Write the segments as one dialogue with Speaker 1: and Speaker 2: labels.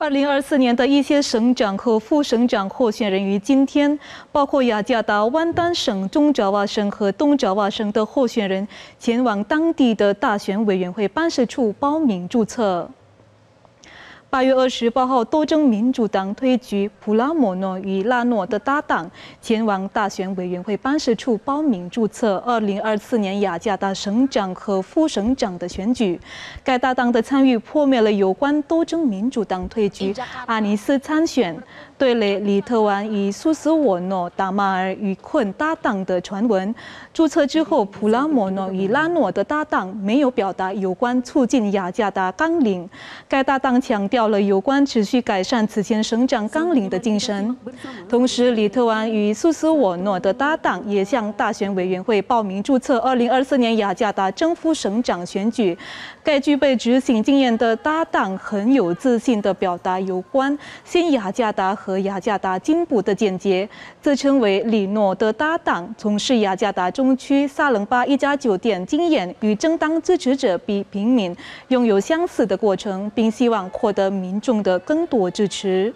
Speaker 1: 二零二四年的一些省长和副省长候选人于今天，包括雅加达、湾丹省、中爪哇省和东爪哇省的候选人，前往当地的大选委员会办事处报名注册。八月二十八号，多争民主党推举普拉莫诺与拉诺的搭档前往大选委员会办事处报名注册二零二四年雅加达省长和副省长的选举。该搭档的参与破灭了有关多争民主党推举阿尼斯参选、对雷里特万与苏斯沃诺达马尔与困搭档的传闻。注册之后，普拉莫诺与拉诺的搭档没有表达有关促进雅加达纲领。该搭档强调。到了有关持续改善此前省长纲领的精神，同时李特安与苏斯沃诺的搭档也向大选委员会报名注册2024年雅加达征服省长选举。该具备执行经验的搭档很有自信地表达有关新雅加达和雅加达进步的见解。自称为李诺的搭档，从事雅加达中区萨伦巴一家酒店经验与正当支持者比平民拥有相似的过程，并希望获得。民众的更多支持。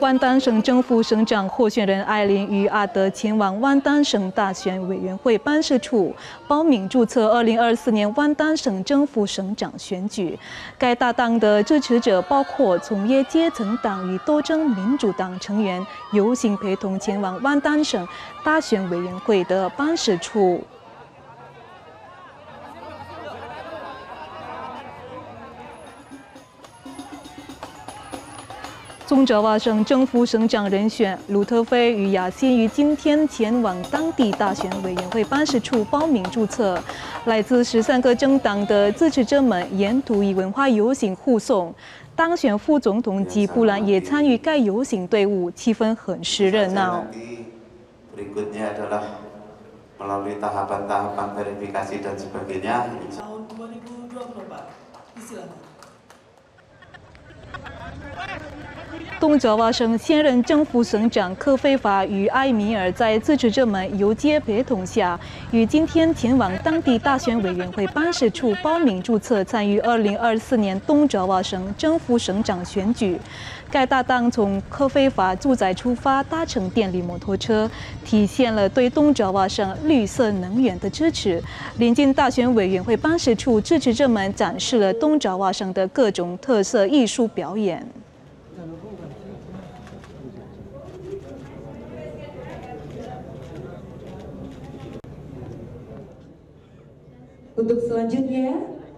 Speaker 1: 万丹省政府省长候选人艾琳与阿德前往万丹省大选委员会办事处报名注册2024年万丹省政府省长选举。该大党的支持者包括从业阶层党与多政民主党成员，游行陪同前往万丹省大选委员会的办事处。中爪哇省政府省长人选鲁特菲与雅欣于今天前往当地大选委员会办事处报名注册。来自十三个政党的支持者们沿途以文化游行护送。当选副总统吉布兰也参与该游行队伍，气氛很是热闹。东爪哇省现任政府省长科菲法与艾米尔在支持者们游街陪同下，于今天前往当地大选委员会办事处报名注册，参与2024年东爪哇省政府省长选举。该搭档从科菲法住宅出发，搭乘电力摩托车，体现了对东爪哇省绿色能源的支持。临近大选委员会办事处，支持者们展示了东爪哇省的各种特色艺术表演。Untuk selanjutnya,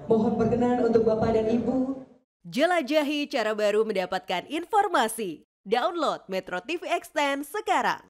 Speaker 1: mohon perkenan untuk Bapak dan Ibu. Jelajahi cara baru mendapatkan informasi. Download Metro TV Extend sekarang.